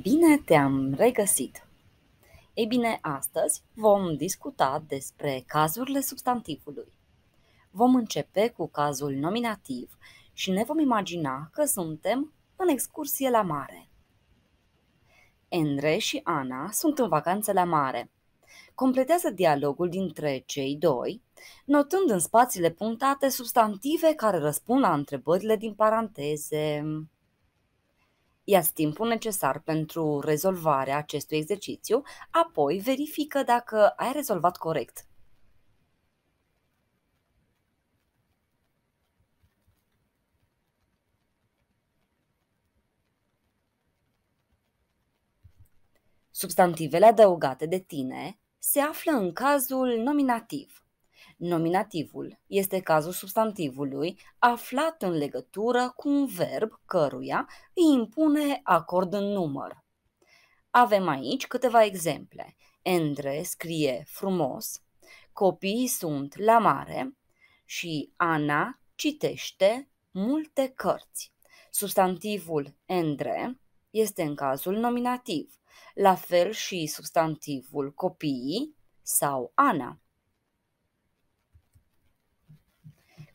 Bine te-am regăsit! Ei bine, astăzi vom discuta despre cazurile substantivului. Vom începe cu cazul nominativ și ne vom imagina că suntem în excursie la mare. Andrei și Ana sunt în vacanță la mare. Completează dialogul dintre cei doi, notând în spațiile punctate substantive care răspund la întrebările din paranteze ia-ți timpul necesar pentru rezolvarea acestui exercițiu, apoi verifică dacă ai rezolvat corect Substantivele adăugate de tine se află în cazul nominativ. Nominativul este cazul substantivului aflat în legătură cu un verb căruia îi impune acord în număr. Avem aici câteva exemple. Andre scrie frumos, copiii sunt la mare și Ana citește multe cărți. Substantivul Andre este în cazul nominativ, la fel și substantivul copiii sau Ana.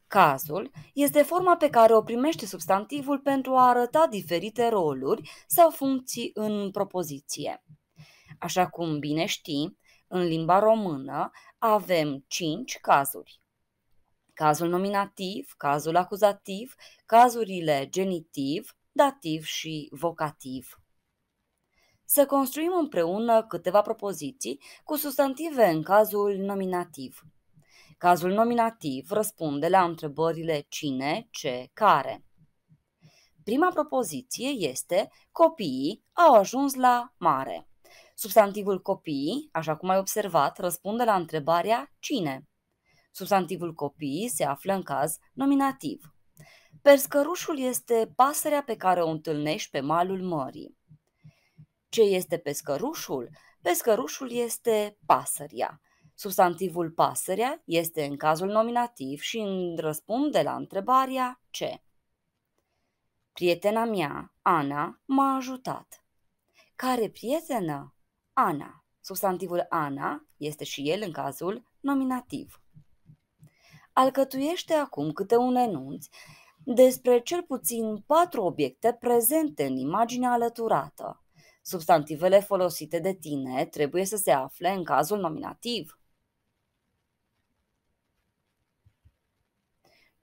Cazul este forma pe care o primește substantivul pentru a arăta diferite roluri sau funcții în propoziție. Așa cum bine știi, în limba română avem cinci cazuri. Cazul nominativ, cazul acuzativ, cazurile genitiv, dativ și vocativ. Să construim împreună câteva propoziții cu substantive în cazul nominativ. Cazul nominativ răspunde la întrebările cine, ce, care. Prima propoziție este copiii au ajuns la mare. Substantivul copiii, așa cum ai observat, răspunde la întrebarea cine. Substantivul copiii se află în caz nominativ. Pescărușul este pasărea pe care o întâlnești pe malul mării. Ce este pescărușul? Pescărușul este pasăria. Substantivul pasărea este în cazul nominativ și răspund răspunde la întrebarea ce. Prietena mea, Ana, m-a ajutat. Care prietenă? Ana. Substantivul Ana este și el în cazul nominativ. Alcătuiește acum câte un enunț despre cel puțin patru obiecte prezente în imaginea alăturată. Substantivele folosite de tine trebuie să se afle în cazul nominativ.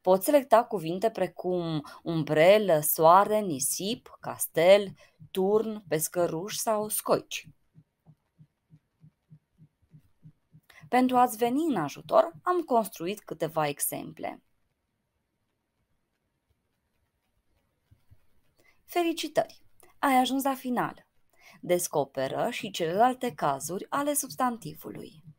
Pot selecta cuvinte precum umbrelă, soare, nisip, castel, turn, pescăruș sau scoici. Pentru a-ți veni în ajutor, am construit câteva exemple. Felicitări! Ai ajuns la final. Descoperă și celelalte cazuri ale substantivului.